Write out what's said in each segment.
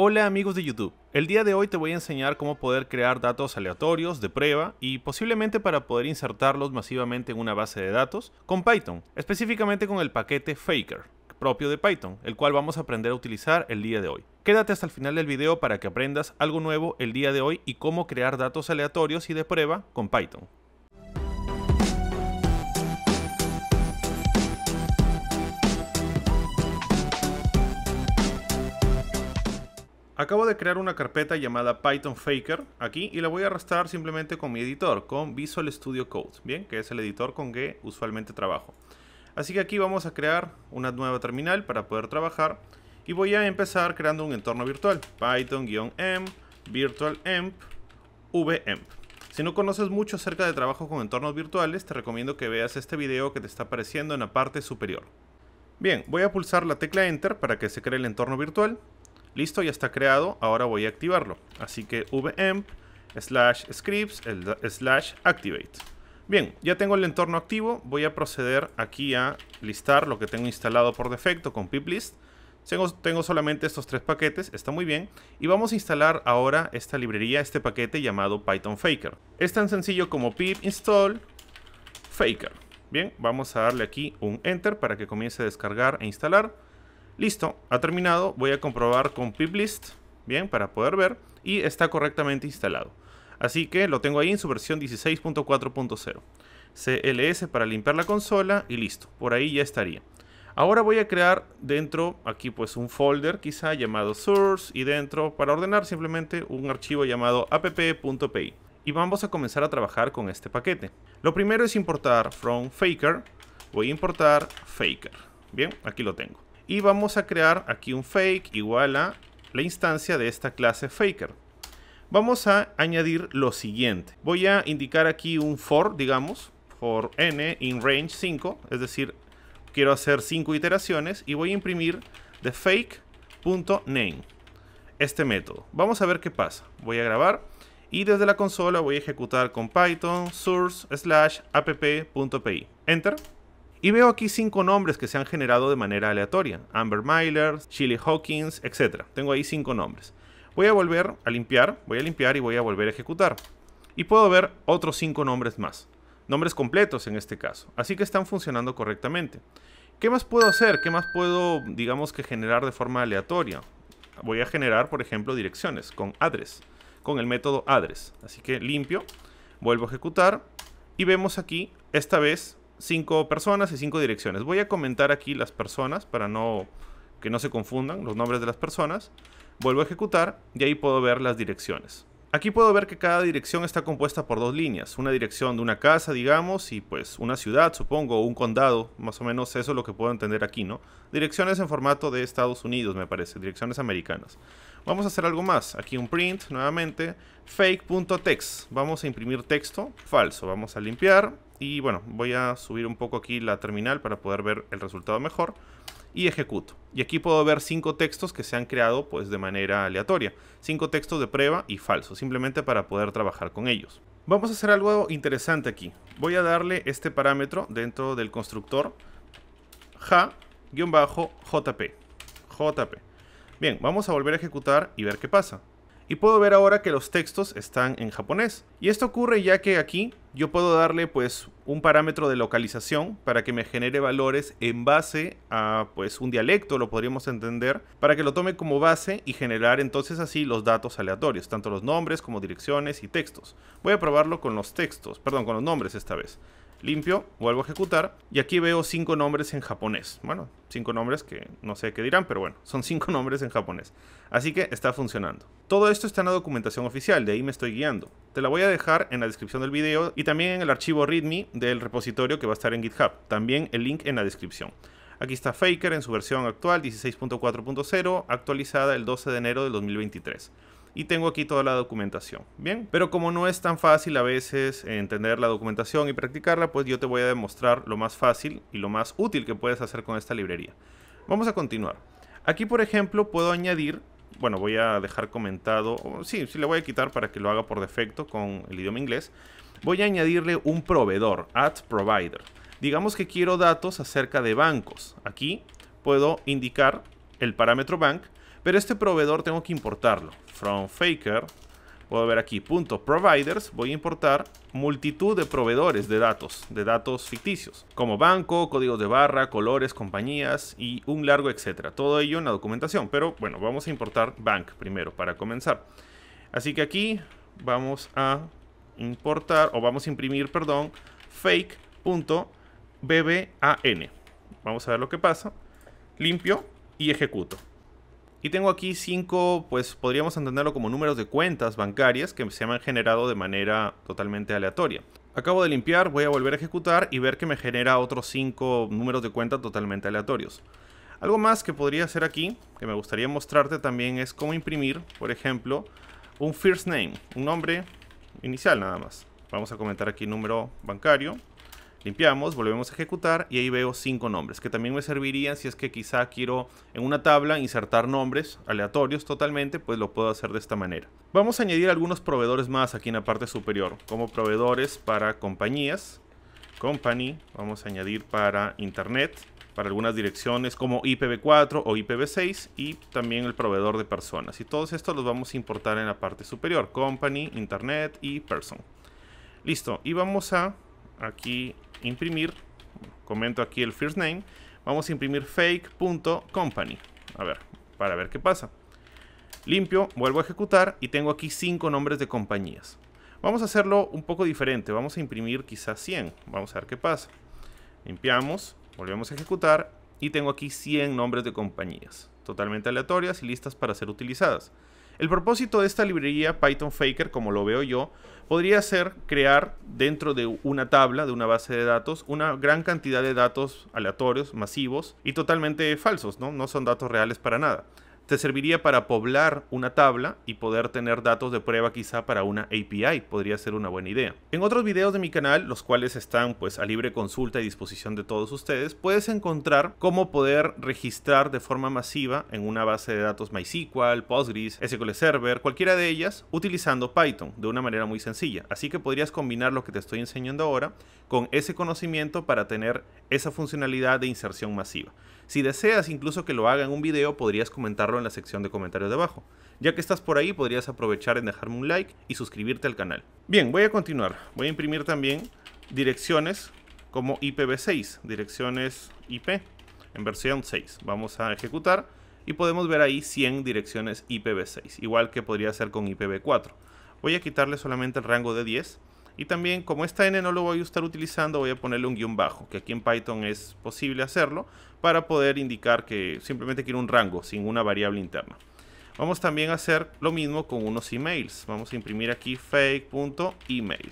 Hola amigos de YouTube, el día de hoy te voy a enseñar cómo poder crear datos aleatorios de prueba y posiblemente para poder insertarlos masivamente en una base de datos con Python, específicamente con el paquete Faker propio de Python, el cual vamos a aprender a utilizar el día de hoy. Quédate hasta el final del video para que aprendas algo nuevo el día de hoy y cómo crear datos aleatorios y de prueba con Python. Acabo de crear una carpeta llamada Python Faker aquí y la voy a arrastrar simplemente con mi editor, con Visual Studio Code, bien, que es el editor con que usualmente trabajo. Así que aquí vamos a crear una nueva terminal para poder trabajar y voy a empezar creando un entorno virtual, Python-m, virtualenv, venv. Si no conoces mucho acerca de trabajo con entornos virtuales, te recomiendo que veas este video que te está apareciendo en la parte superior. Bien, voy a pulsar la tecla Enter para que se cree el entorno virtual Listo, ya está creado. Ahora voy a activarlo. Así que vm slash scripts slash activate. Bien, ya tengo el entorno activo. Voy a proceder aquí a listar lo que tengo instalado por defecto con pip Tengo, tengo solamente estos tres paquetes, está muy bien. Y vamos a instalar ahora esta librería, este paquete llamado Python Faker. Es tan sencillo como pip install faker. Bien, vamos a darle aquí un enter para que comience a descargar e instalar. Listo, ha terminado. Voy a comprobar con list, bien, para poder ver. Y está correctamente instalado. Así que lo tengo ahí en su versión 16.4.0. CLS para limpiar la consola y listo. Por ahí ya estaría. Ahora voy a crear dentro, aquí pues un folder quizá llamado source y dentro para ordenar simplemente un archivo llamado app.py. Y vamos a comenzar a trabajar con este paquete. Lo primero es importar from faker. Voy a importar faker. Bien, aquí lo tengo. Y vamos a crear aquí un fake igual a la instancia de esta clase faker. Vamos a añadir lo siguiente. Voy a indicar aquí un for, digamos, for n in range 5, es decir, quiero hacer 5 iteraciones y voy a imprimir the fake.name, este método. Vamos a ver qué pasa. Voy a grabar y desde la consola voy a ejecutar con python source slash app.py. Enter. Y veo aquí cinco nombres que se han generado de manera aleatoria. Amber Myler, Chili Hawkins, etc. Tengo ahí cinco nombres. Voy a volver a limpiar, voy a limpiar y voy a volver a ejecutar. Y puedo ver otros cinco nombres más. Nombres completos en este caso. Así que están funcionando correctamente. ¿Qué más puedo hacer? ¿Qué más puedo, digamos que generar de forma aleatoria? Voy a generar, por ejemplo, direcciones con adres, Con el método address. Así que limpio, vuelvo a ejecutar. Y vemos aquí, esta vez cinco personas y cinco direcciones. Voy a comentar aquí las personas para no que no se confundan los nombres de las personas. Vuelvo a ejecutar y ahí puedo ver las direcciones. Aquí puedo ver que cada dirección está compuesta por dos líneas, una dirección de una casa, digamos, y pues una ciudad, supongo, o un condado, más o menos eso es lo que puedo entender aquí, ¿no? Direcciones en formato de Estados Unidos, me parece, direcciones americanas. Vamos a hacer algo más, aquí un print, nuevamente, fake.text, vamos a imprimir texto falso, vamos a limpiar, y bueno, voy a subir un poco aquí la terminal para poder ver el resultado mejor y ejecuto. Y aquí puedo ver cinco textos que se han creado pues de manera aleatoria. Cinco textos de prueba y falso, simplemente para poder trabajar con ellos. Vamos a hacer algo interesante aquí. Voy a darle este parámetro dentro del constructor ja-jp. JP. Bien, vamos a volver a ejecutar y ver qué pasa y puedo ver ahora que los textos están en japonés. Y esto ocurre ya que aquí yo puedo darle pues un parámetro de localización para que me genere valores en base a pues un dialecto, lo podríamos entender, para que lo tome como base y generar entonces así los datos aleatorios, tanto los nombres como direcciones y textos. Voy a probarlo con los textos, perdón, con los nombres esta vez limpio, vuelvo a ejecutar y aquí veo cinco nombres en japonés. Bueno, cinco nombres que no sé qué dirán, pero bueno, son cinco nombres en japonés. Así que está funcionando. Todo esto está en la documentación oficial, de ahí me estoy guiando. Te la voy a dejar en la descripción del video y también en el archivo README del repositorio que va a estar en GitHub. También el link en la descripción. Aquí está Faker en su versión actual 16.4.0, actualizada el 12 de enero de 2023 y tengo aquí toda la documentación. Bien, pero como no es tan fácil a veces entender la documentación y practicarla, pues yo te voy a demostrar lo más fácil y lo más útil que puedes hacer con esta librería. Vamos a continuar. Aquí, por ejemplo, puedo añadir, bueno, voy a dejar comentado, sí, sí le voy a quitar para que lo haga por defecto con el idioma inglés. Voy a añadirle un proveedor, add provider. Digamos que quiero datos acerca de bancos. Aquí puedo indicar el parámetro bank pero este proveedor tengo que importarlo. From Faker. Puedo ver aquí, punto, providers, voy a importar multitud de proveedores de datos, de datos ficticios, como banco, códigos de barra, colores, compañías y un largo etcétera. Todo ello en la documentación, pero bueno, vamos a importar bank primero para comenzar. Así que aquí vamos a importar, o vamos a imprimir, perdón, fake.bban. Vamos a ver lo que pasa. Limpio y ejecuto. Y tengo aquí cinco, pues podríamos entenderlo como números de cuentas bancarias que se me han generado de manera totalmente aleatoria. Acabo de limpiar, voy a volver a ejecutar y ver que me genera otros cinco números de cuenta totalmente aleatorios. Algo más que podría hacer aquí, que me gustaría mostrarte también, es cómo imprimir, por ejemplo, un first name, un nombre inicial nada más. Vamos a comentar aquí número bancario. Limpiamos, volvemos a ejecutar y ahí veo cinco nombres que también me servirían si es que quizá quiero en una tabla insertar nombres aleatorios totalmente, pues lo puedo hacer de esta manera. Vamos a añadir algunos proveedores más aquí en la parte superior, como proveedores para compañías, company, vamos a añadir para internet, para algunas direcciones como IPv4 o IPv6 y también el proveedor de personas. Y todos estos los vamos a importar en la parte superior, company, internet y person. Listo, y vamos a aquí imprimir, comento aquí el first name, vamos a imprimir fake.company. A ver, para ver qué pasa. Limpio, vuelvo a ejecutar y tengo aquí cinco nombres de compañías. Vamos a hacerlo un poco diferente, vamos a imprimir quizás 100, vamos a ver qué pasa. Limpiamos, volvemos a ejecutar y tengo aquí 100 nombres de compañías, totalmente aleatorias y listas para ser utilizadas. El propósito de esta librería Python Faker, como lo veo yo, podría ser crear dentro de una tabla, de una base de datos, una gran cantidad de datos aleatorios, masivos y totalmente falsos, ¿no? No son datos reales para nada te serviría para poblar una tabla y poder tener datos de prueba quizá para una API, podría ser una buena idea. En otros videos de mi canal, los cuales están pues a libre consulta y disposición de todos ustedes, puedes encontrar cómo poder registrar de forma masiva en una base de datos MySQL, Postgres, SQL Server, cualquiera de ellas, utilizando Python de una manera muy sencilla. Así que podrías combinar lo que te estoy enseñando ahora con ese conocimiento para tener esa funcionalidad de inserción masiva. Si deseas incluso que lo haga en un video, podrías comentarlo en la sección de comentarios debajo. Ya que estás por ahí, podrías aprovechar en dejarme un like y suscribirte al canal. Bien, voy a continuar. Voy a imprimir también direcciones como IPv6, direcciones IP en versión 6. Vamos a ejecutar y podemos ver ahí 100 direcciones IPv6, igual que podría ser con IPv4. Voy a quitarle solamente el rango de 10 y también, como esta n no lo voy a estar utilizando, voy a ponerle un guión bajo, que aquí en Python es posible hacerlo, para poder indicar que simplemente quiero un rango, sin una variable interna. Vamos también a hacer lo mismo con unos emails. Vamos a imprimir aquí fake.email.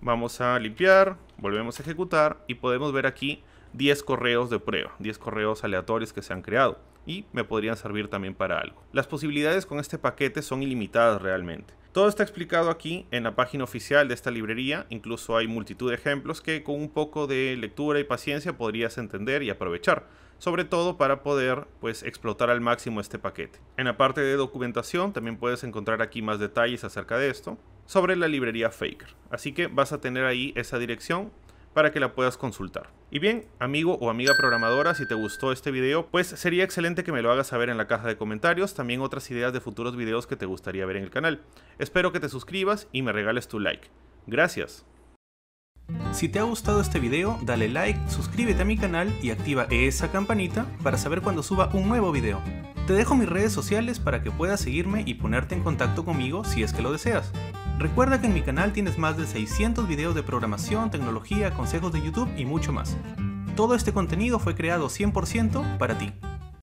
Vamos a limpiar, volvemos a ejecutar y podemos ver aquí 10 correos de prueba, 10 correos aleatorios que se han creado y me podrían servir también para algo. Las posibilidades con este paquete son ilimitadas realmente. Todo está explicado aquí en la página oficial de esta librería, incluso hay multitud de ejemplos que con un poco de lectura y paciencia podrías entender y aprovechar, sobre todo para poder pues explotar al máximo este paquete. En la parte de documentación también puedes encontrar aquí más detalles acerca de esto sobre la librería Faker. Así que vas a tener ahí esa dirección para que la puedas consultar. Y bien, amigo o amiga programadora, si te gustó este video, pues sería excelente que me lo hagas saber en la caja de comentarios, también otras ideas de futuros videos que te gustaría ver en el canal. Espero que te suscribas y me regales tu like. Gracias. Si te ha gustado este video, dale like, suscríbete a mi canal y activa esa campanita para saber cuando suba un nuevo video. Te dejo mis redes sociales para que puedas seguirme y ponerte en contacto conmigo si es que lo deseas. Recuerda que en mi canal tienes más de 600 videos de programación, tecnología, consejos de YouTube y mucho más. Todo este contenido fue creado 100% para ti.